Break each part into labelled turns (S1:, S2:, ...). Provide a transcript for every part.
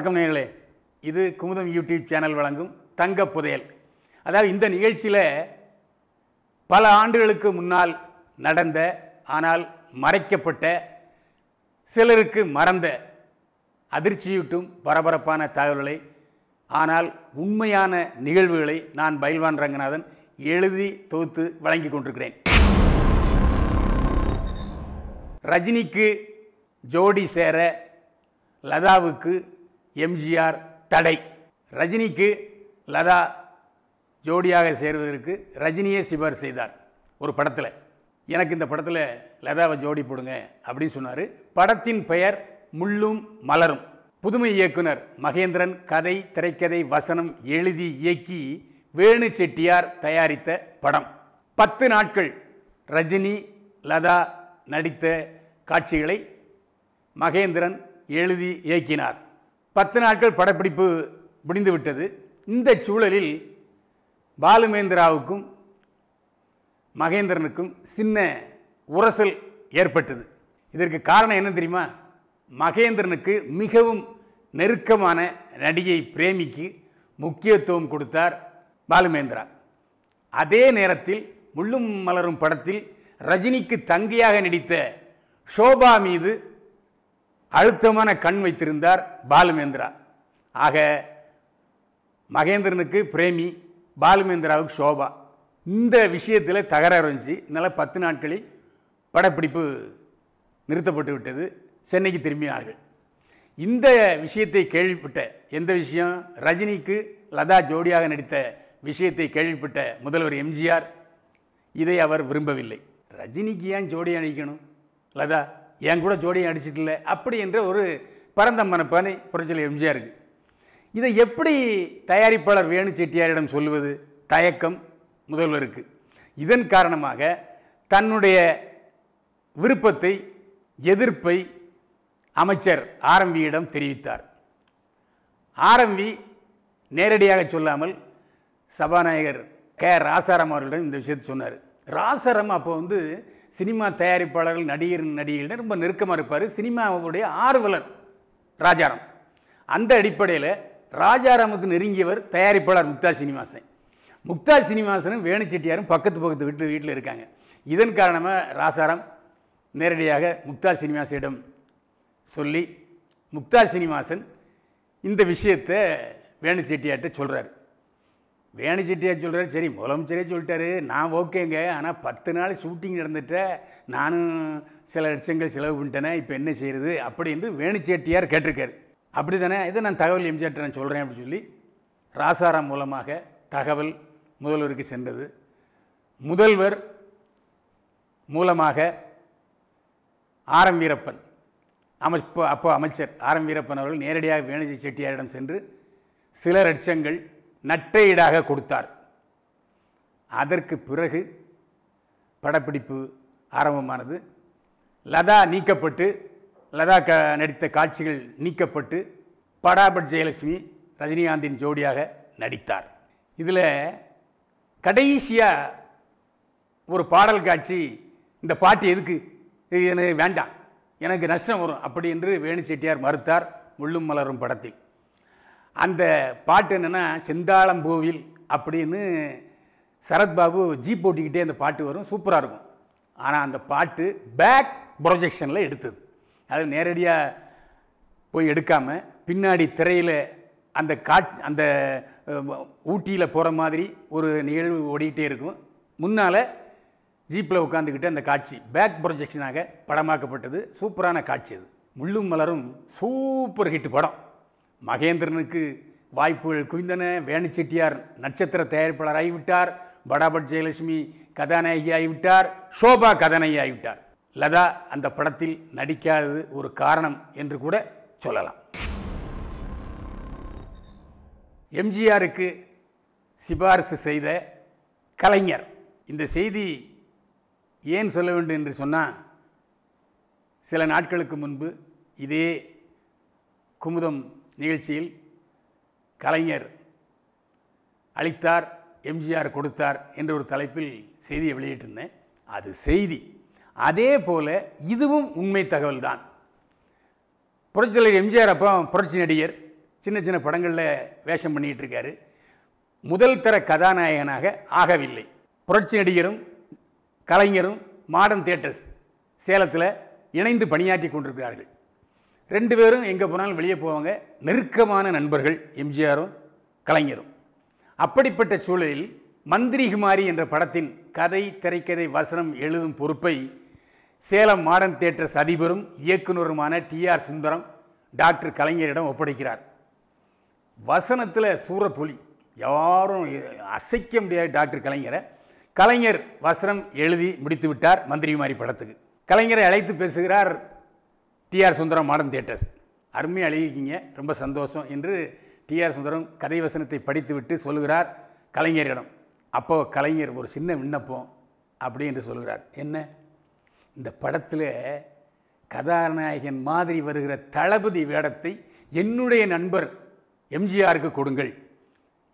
S1: வணக்கம் நேர்களே இது குமுதம் யூடியூப் சேனல் வழங்கும் தங்க புதையல் அதாவது இந்த நிகழ்ச்சியில் பல ஆண்டுகளுக்கு முன்னால் நடந்த ஆனால் மறைக்கப்பட்ட சிலருக்கு மறந்த அதிர்ச்சியூட்டும் பரபரப்பான தகவல்களை ஆனால் உண்மையான நிகழ்வுகளை நான் பயில்வான் ரங்கநாதன் எழுதி தொகுத்து வழங்கி கொண்டிருக்கிறேன் ரஜினிக்கு ஜோடி சேர லதாவுக்கு எம்ஜிஆர் தடை ரஜினிக்கு லதா ஜோடியாக சேருவதற்கு ரஜினியை சிபார் செய்தார் ஒரு படத்தில் எனக்கு இந்த படத்தில் லதாவை ஜோடி போடுங்க அப்படின்னு சொன்னார் படத்தின் பெயர் முள்ளும் மலரும் புதுமை இயக்குனர் மகேந்திரன் கதை திரைக்கதை வசனம் எழுதி இயக்கி வேணு செட்டியார் தயாரித்த படம் பத்து நாட்கள் ரஜினி லதா நடித்த காட்சிகளை மகேந்திரன் எழுதி இயக்கினார் பத்து நாட்கள் படப்பிடிப்பு முடிந்துவிட்டது இந்த சூழலில் பாலுமேந்திராவுக்கும் மகேந்திரனுக்கும் சின்ன உரசல் ஏற்பட்டது இதற்கு காரணம் என்ன தெரியுமா மகேந்திரனுக்கு மிகவும் நெருக்கமான நடிகை பிரேமிக்கு முக்கியத்துவம் கொடுத்தார் பாலுமேந்திரா அதே நேரத்தில் முள்ளும் மலரும் படத்தில் ரஜினிக்கு தங்கையாக நடித்த ஷோபா மீது அழுத்தமான கண் வைத்திருந்தார் பாலுமேந்திரா ஆக மகேந்திரனுக்கு பிரேமி பாலுமேந்திராவுக்கு சோபா இந்த விஷயத்தில் தகராறு இருந்துச்சு இதனால் பத்து நாட்களில் படப்பிடிப்பு நிறுத்தப்பட்டு விட்டது சென்னைக்கு திரும்பினார்கள் இந்த விஷயத்தை கேள்விப்பட்ட எந்த விஷயம் ரஜினிக்கு லதா ஜோடியாக நடித்த விஷயத்தை கேள்விப்பட்ட முதல்வர் எம்ஜிஆர் இதை அவர் விரும்பவில்லை ரஜினிக்கு ஏன் ஜோடியாக நடிக்கணும் லதா என் கூட ஜோடியும் அடிச்சிட்டல அப்படி என்ற ஒரு பரந்த மனப்பானை புரட்சியில் எம்ஜிஆருக்கு இதை எப்படி தயாரிப்பாளர் வேணு செட்டியாரிடம் சொல்லுவது தயக்கம் முதல்வருக்கு இதன் காரணமாக தன்னுடைய விருப்பத்தை எதிர்ப்பை அமைச்சர் ஆரம்பியிடம் தெரிவித்தார் ஆரம்பி நேரடியாக சொல்லாமல் சபாநாயகர் கே ராசாராம் அவர்களிடம் இந்த விஷயத்தை சொன்னார் ராசாராம் அப்போ வந்து சினிமா தயாரிப்பாளர்கள் நடிகர் நடிகைகளிடம் ரொம்ப நெருக்கமாக இருப்பார் சினிமாவுடைய ஆர்வலர் ராஜாராம் அந்த அடிப்படையில் ராஜாராமுக்கு நெருங்கியவர் தயாரிப்பாளர் முக்தா சீனிவாசன் முக்தா சீனிவாசனும் வேணு செட்டியாரும் பக்கத்து பக்கத்து வீட்டு வீட்டில் இருக்காங்க இதன் காரணமாக ராசாராம் நேரடியாக முக்தா சீனிவாசனிடம் சொல்லி முக்தா சீனிவாசன் இந்த விஷயத்தை வேணு செட்டியார்கிட்ட சொல்கிறாரு வேணு சொல்கிறார் சரி முதலமைச்சரே சொல்லிட்டாரு நான் ஓகேங்க ஆனால் பத்து நாள் ஷூட்டிங் நடந்துட்ட நானும் சில லட்சங்கள் செலவு பண்ணிட்டேனே இப்போ என்ன செய்கிறது அப்படின்னு வேணு செட்டியார் கேட்டிருக்காரு அப்படி தானே இதை நான் தகவல் எம்ஜிஆர் நான் சொல்கிறேன் அப்படின்னு சொல்லி ராசாரம் மூலமாக தகவல் முதல்வருக்கு சென்றது முதல்வர் மூலமாக ஆரம் வீரப்பன் அமைப்பு அப்போ அமைச்சர் ஆரம் வீரப்பன் அவர்கள் நேரடியாக வேணுஜி செட்டியாரிடம் சென்று சில லட்சங்கள் நற்றையீடாக கொடுத்தார் அதற்கு பிறகு படப்பிடிப்பு ஆரம்பமானது லதா நீக்கப்பட்டு லதா க நடித்த காட்சிகள் நீக்கப்பட்டு படாபட் ஜெயலட்சுமி ரஜினிகாந்தின் ஜோடியாக நடித்தார் இதில் கடைசியாக ஒரு பாடல் காட்சி இந்த பாட்டு எதுக்கு எனக்கு வேண்டாம் எனக்கு நஷ்டம் வரும் அப்படி என்று வேணு செட்டியார் மறுத்தார் முள்ளும் மலரும் படத்தில் அந்த பாட்டு என்னென்னா செந்தாளம் அப்படின்னு சரத்பாபு ஜி போட்டிக்கிட்டே அந்த பாட்டு வரும் சூப்பராக இருக்கும் ஆனால் அந்த பாட்டு பேக் ப்ரொஜெக்ஷனில் எடுத்தது அது நேரடியாக போய் எடுக்காமல் பின்னாடி திரையில் அந்த காட்சி அந்த ஊட்டியில் போகிற மாதிரி ஒரு நிகழ்வு ஓடிக்கிட்டே இருக்கும் முன்னால் ஜீப்பில் உட்காந்துக்கிட்டு அந்த காட்சி பேக் ப்ரொஜெக்ஷனாக படமாக்கப்பட்டது சூப்பரான காட்சி அது முள்ளும் மலரும் சூப்பர் ஹிட் படம் மகேந்திரனுக்கு வாய்ப்புகள் குவிந்தன வேணுச்செட்டியார் நட்சத்திர தயாரிப்பாளர் ஆகிவிட்டார் படாபட் ஜெயலட்சுமி கதாநாயகி ஆகிவிட்டார் ஷோபா கதாநாயகி ஆகிவிட்டார் லதா அந்த படத்தில் நடிக்காதது ஒரு காரணம் என்று கூட சொல்லலாம் எம்ஜிஆருக்கு சிபாரிசு செய்த கலைஞர் இந்த செய்தி ஏன் சொல்ல வேண்டும் என்று சொன்னால் சில நாட்களுக்கு முன்பு இதே குமுதம் நிகழ்ச்சியில் கலைஞர் அளித்தார் எம்ஜிஆர் கொடுத்தார் என்ற ஒரு தலைப்பில் செய்தியை வெளியிட்டிருந்தேன் அது செய்தி அதே போல் இதுவும் உண்மை தகவல் தான் புரட்சியாளர் எம்ஜிஆர் அப்போ புரட்சி நடிகர் சின்ன சின்ன படங்களில் வேஷம் பண்ணிகிட்டு இருக்காரு முதல் தர கதாநாயகனாக ஆகவில்லை புரட்சி நடிகரும் கலைஞரும் மாடர்ன் தியேட்டர்ஸ் சேலத்தில் இணைந்து பணியாற்றி கொண்டிருக்கிறார்கள் ரெண்டு பேரும் எங்கே போனாலும் வெளியே போவாங்க நெருக்கமான நண்பர்கள் எம்ஜிஆரும் கலைஞரும் அப்படிப்பட்ட சூழலில் மந்திரிகுமாரி என்ற படத்தின் கதை திரைக்கதை வசனம் எழுதும் பொறுப்பை சேலம் மாடர்ன் தியேட்டர்ஸ் அதிபரும் இயக்குநருமான டி ஆர் சுந்தரம் டாக்டர் கலைஞரிடம் ஒப்படைக்கிறார் வசனத்தில் சூரப்புலி யாரும் அசைக்க முடியாது டாக்டர் கலைஞரை கலைஞர் வசனம் எழுதி முடித்து விட்டார் மந்திரிமாரி படத்துக்கு கலைஞரை அழைத்து பேசுகிறார் டிஆர் சுந்தரம் மாடர்ன் தியேட்டர்ஸ் அருமையாக அழகிக்கிங்க ரொம்ப சந்தோஷம் என்று டிஆர் சுந்தரம் கதை வசனத்தை படித்துவிட்டு சொல்கிறார் கலைஞரிடம் அப்போ கலைஞர் ஒரு சின்ன விண்ணப்பம் அப்படி என்று சொல்கிறார் என்ன இந்த படத்தில் கதாநாயகன் மாதிரி வருகிற தளபதி வேடத்தை என்னுடைய நண்பர் எம்ஜிஆருக்கு கொடுங்கள்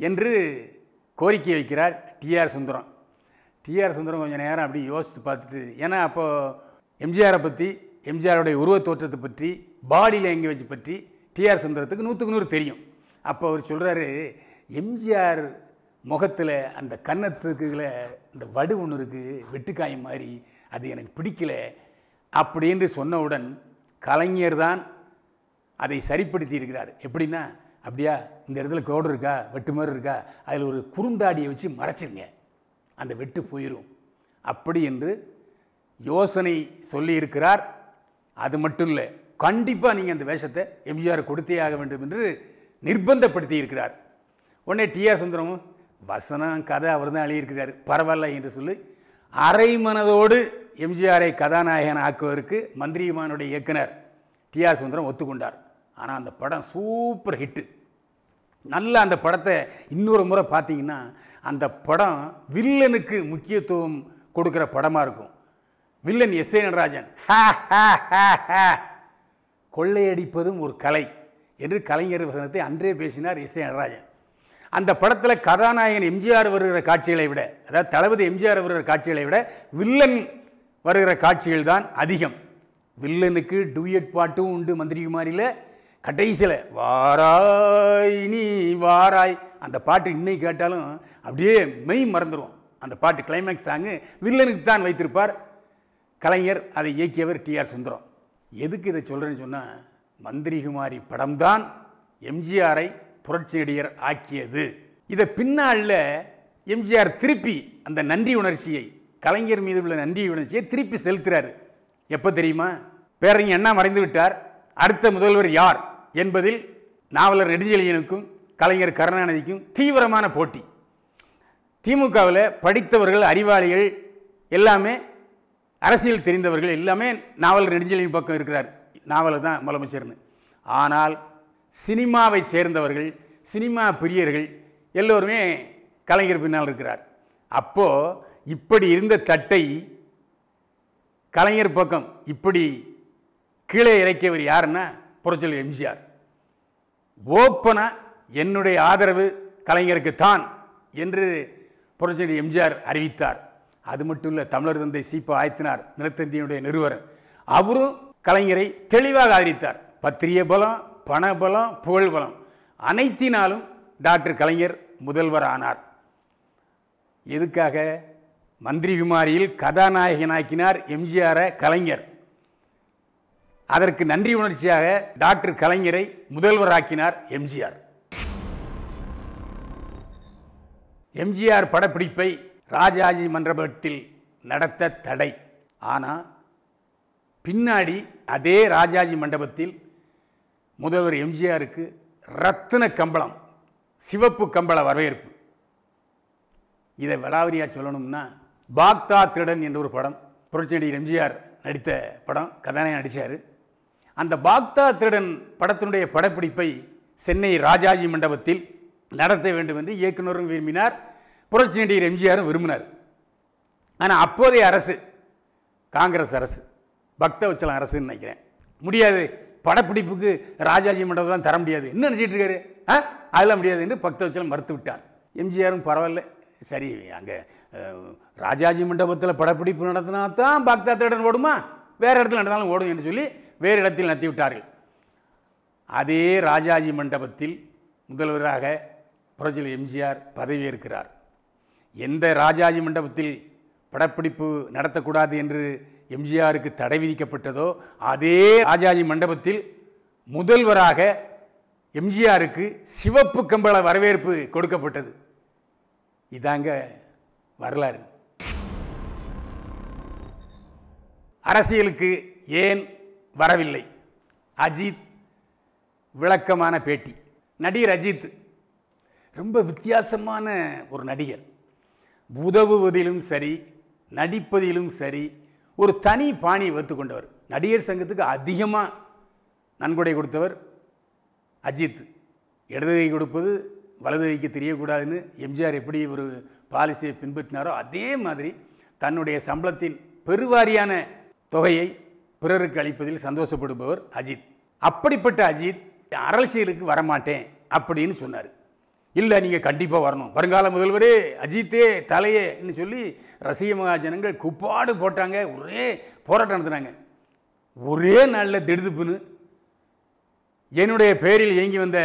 S1: என்று கோரிக்கை வைக்கிறார் டிஆர் சுந்தரம் டிஆர் சுந்தரம் கொஞ்சம் நேரம் அப்படி யோசித்து பார்த்துட்டு ஏன்னா அப்போது எம்ஜிஆரை பற்றி எம்ஜிஆருடைய உருவத் தோற்றத்தை பற்றி பாடி லாங்குவேஜ் பற்றி டிஆர் சுந்தரத்துக்கு நூற்றுக்கு நூறு தெரியும் அப்போ அவர் சொல்கிறாரு எம்ஜிஆர் முகத்தில் அந்த கன்னத்துக்குகளை இந்த வடு ஒன்று இருக்குது வெட்டுக்காய் மாதிரி அது எனக்கு பிடிக்கல அப்படின்னு சொன்னவுடன் கலைஞர் தான் அதை சரிப்படுத்தி இருக்கிறார் எப்படின்னா அப்படியா இந்த இடத்துல கோடு இருக்கா வெட்டு மாதிரி இருக்கா அதில் ஒரு குறுந்தாடியை வச்சு மறைச்சிருங்க அந்த வெட்டு போயிடும் அப்படி என்று யோசனை சொல்லியிருக்கிறார் அது மட்டும் இல்லை கண்டிப்பாக நீங்கள் அந்த வேஷத்தை எம்ஜிஆர் கொடுத்தே ஆக வேண்டும் என்று நிர்பந்தப்படுத்தி இருக்கிறார் உடனே டிஆர் சுந்தரமும் வசனம் கதை அவர் தான் எழுதியிருக்கிறார் பரவாயில்ல என்று சொல்லி அரை மனதோடு எம்ஜிஆரை கதாநாயகன் ஆக்குவதற்கு மந்திரியுமானுடைய இயக்குனர் டிஆர் சுந்தரம் ஒத்துக்கொண்டார் ஆனால் அந்த படம் சூப்பர் ஹிட்டு நல்லா அந்த படத்தை இன்னொரு முறை பார்த்தீங்கன்னா அந்த படம் வில்லனுக்கு முக்கியத்துவம் கொடுக்குற படமாக இருக்கும் வில்லன் எஸ் ஏ நடராஜன் கொள்ளையடிப்பதும் ஒரு கலை என்று கலைஞர் வசனத்தை அன்றே பேசினார் எஸ் ஏ நடராஜன் அந்த படத்தில் கதாநாயகன் எம்ஜிஆர் வருகிற காட்சிகளை விட அதாவது தளபதி எம்ஜிஆர் வருகிற காட்சிகளை விட வில்லன் வருகிற காட்சிகள் தான் அதிகம் வில்லனுக்கு டூயட் பாட்டும் உண்டு மந்திரி குமாரியில் கடைசியில் வாராய் நீ வாராய் அந்த பாட்டு இன்னைக்கு கேட்டாலும் அப்படியே மெய் மறந்துடும் அந்த பாட்டு கிளைமேக்ஸ் சாங்கு வில்லனுக்கு தான் வைத்திருப்பார் கலைஞர் அதை இயக்கியவர் டிஆர் சுந்தரம் எதுக்கு இதை சொல்கிறேன்னு சொன்னால் மந்திரிகுமாரி படம்தான் எம்ஜிஆரை புரட்சி நடிகர் ஆக்கியது இதை பின்னாளில் எம்ஜிஆர் திருப்பி அந்த நன்றி உணர்ச்சியை கலைஞர் மீது உள்ள நன்றி உணர்ச்சியை திருப்பி செலுத்துகிறாரு எப்போ தெரியுமா பேரறிஞர் என்ன மறைந்து விட்டார் அடுத்த முதல்வர் யார் என்பதில் நாவலர் நெடுஞ்செழியனுக்கும் கலைஞர் கருணாநிதிக்கும் தீவிரமான போட்டி திமுகவில் படித்தவர்கள் அறிவாளிகள் எல்லாமே அரசியல் தெரிந்தவர்கள் எல்லாமே நாவல் நெடுஞ்செழியின் பக்கம் இருக்கிறார் நாவல் தான் முதலமைச்சர்னு ஆனால் சினிமாவை சேர்ந்தவர்கள் சினிமா பிரியர்கள் எல்லோருமே கலைஞர் பின்னால் இருக்கிறார் அப்போது இப்படி இருந்த தட்டை கலைஞர் பக்கம் இப்படி கீழே இறக்கியவர் யாருன்னா புரட்சியல் எம்ஜிஆர் ஓப்பனாக என்னுடைய ஆதரவு கலைஞருக்கு தான் என்று புரட்சியல் எம்ஜிஆர் அறிவித்தார் அது மட்டும் இல்லை தமிழர் தந்தை சிப்பு ஆயத்தினார் நிலத்தந்தியினுடைய நிறுவனர் அவரும் கலைஞரை தெளிவாக ஆதரித்தார் பத்திரிய பலம் பண பலம் புகழ் பலம் அனைத்தினாலும் டாக்டர் கலைஞர் முதல்வர் ஆனார் எதுக்காக மந்திரிகுமாரியில் கதாநாயகனாக்கினார் எம்ஜிஆரை கலைஞர் அதற்கு நன்றி உணர்ச்சியாக டாக்டர் கலைஞரை முதல்வராக்கினார் எம்ஜிஆர் எம்ஜிஆர் படப்பிடிப்பை ராஜாஜி மண்டபத்தில் நடத்த தடை ஆனால் பின்னாடி அதே ராஜாஜி மண்டபத்தில் முதல்வர் எம்ஜிஆருக்கு ரத்தன கம்பளம் சிவப்பு கம்பள வரவேற்பு இதை விளாவரியாக சொல்லணும்னா பாக்தா திருடன் என்ற ஒரு படம் புரட்சியடிகள் எம்ஜிஆர் நடித்த படம் கதாநாயகன் நடித்தார் அந்த பாக்தா திருடன் படத்தினுடைய படப்பிடிப்பை சென்னை ராஜாஜி மண்டபத்தில் நடத்த வேண்டும் என்று இயக்குநரும் விரும்பினார் புரட்சி நடிகர் எம்ஜிஆரும் விரும்பினார் ஆனால் அப்போதைய அரசு காங்கிரஸ் அரசு பக்த உச்சலம் அரசுன்னு நினைக்கிறேன் முடியாது படப்பிடிப்புக்கு ராஜாஜி மண்டபம் தான் தர முடியாது என்ன நினச்சிட்டு இருக்காரு ஆ அதெல்லாம் முடியாது என்று பக்த உச்சலம் மறுத்து விட்டார் எம்ஜிஆரும் பரவாயில்ல சரி அங்கே ராஜாஜி மண்டபத்தில் படப்பிடிப்பு நடத்தினா தான் பக்தாத்திரிடன் ஓடுமா வேறு இடத்துல நடந்தாலும் ஓடும் என்று சொல்லி வேறு இடத்தில் நடத்தி விட்டார்கள் அதே ராஜாஜி மண்டபத்தில் முதல்வராக புரட்சியில் எம்ஜிஆர் பதவியேற்கிறார் எந்த ராஜாஜி மண்டபத்தில் படப்பிடிப்பு நடத்தக்கூடாது என்று எம்ஜிஆருக்கு தடை விதிக்கப்பட்டதோ அதே ராஜாஜி மண்டபத்தில் முதல்வராக எம்ஜிஆருக்கு சிவப்பு கம்பள வரவேற்பு கொடுக்கப்பட்டது இதாங்க வரலாறு அரசியலுக்கு ஏன் வரவில்லை அஜித் விளக்கமான பேட்டி நடிகர் அஜித் ரொம்ப வித்தியாசமான ஒரு நடிகர் உதவுவதிலும் சரி நடிப்பதிலும் சரி ஒரு தனி பாணியை வைத்துக்கொண்டவர் நடிகர் சங்கத்துக்கு அதிகமாக நன்கொடை கொடுத்தவர் அஜித் இடதுகை கொடுப்பது வலது கைக்கு தெரியக்கூடாதுன்னு எம்ஜிஆர் எப்படி ஒரு பாலிசியை பின்பற்றினாரோ அதே மாதிரி தன்னுடைய சம்பளத்தின் பெருவாரியான தொகையை பிறருக்கு அளிப்பதில் சந்தோஷப்படுபவர் அஜித் அப்படிப்பட்ட அஜித் அரசியலுக்கு வரமாட்டேன் அப்படின்னு சொன்னார் இல்லை நீங்கள் கண்டிப்பாக வரணும் வருங்கால முதல்வரே அஜித்தே தலையேன்னு சொல்லி ரசிக மகாஜனங்கள் குப்பாடு போட்டாங்க ஒரே போராட்டம் நடத்தினாங்க ஒரே நாளில் திடுதுப்புன்னு என்னுடைய பேரில் இயங்கி வந்த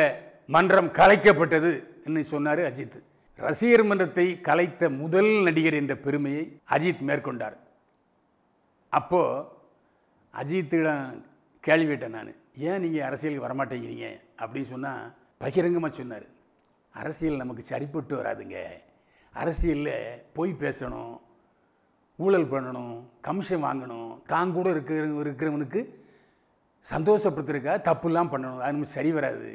S1: மன்றம் கலைக்கப்பட்டது என்று சொன்னார் அஜித் ரசிகர் மன்றத்தை கலைத்த முதல் நடிகர் என்ற பெருமையை அஜித் மேற்கொண்டார் அப்போது அஜித்திடம் கேட்டேன் நான் ஏன் நீங்கள் அரசியலுக்கு வரமாட்டேங்கிறீங்க அப்படின்னு சொன்னால் பகிரங்கமாக சொன்னார் அரசியல் நமக்கு சரிப்பட்டு வராதுங்க அரசியலில் பொய் பேசணும் ஊழல் பண்ணணும் கமிஷன் வாங்கணும் தான் கூட இருக்கிற இருக்கிறவனுக்கு சந்தோஷப்படுத்திருக்கா தப்புலாம் பண்ணணும் அது நமக்கு சரி வராது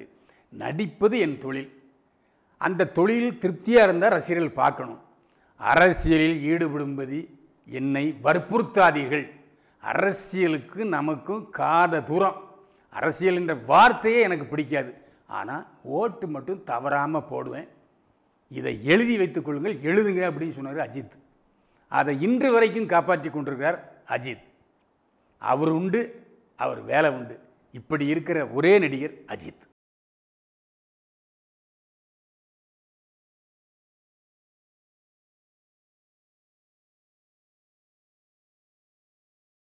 S1: நடிப்பது என் தொழில் அந்த தொழில் திருப்தியாக இருந்தால் ரசிகர்கள் பார்க்கணும் அரசியலில் ஈடுபடும்பது என்னை வற்புறுத்தாதீர்கள் அரசியலுக்கு நமக்கும் காத தூரம் அரசியல் என்ற வார்த்தையே எனக்கு பிடிக்காது ஆனால் ஓட்டு மட்டும் தவறாமல் போடுவேன் இதை எழுதி வைத்துக் கொள்ளுங்கள் எழுதுங்க அப்படின்னு சொன்னார் அஜித் அதை இன்று வரைக்கும் காப்பாற்றி கொண்டிருக்கிறார் அஜித் அவர் உண்டு அவர் வேலை உண்டு இப்படி இருக்கிற ஒரே நடிகர் அஜித்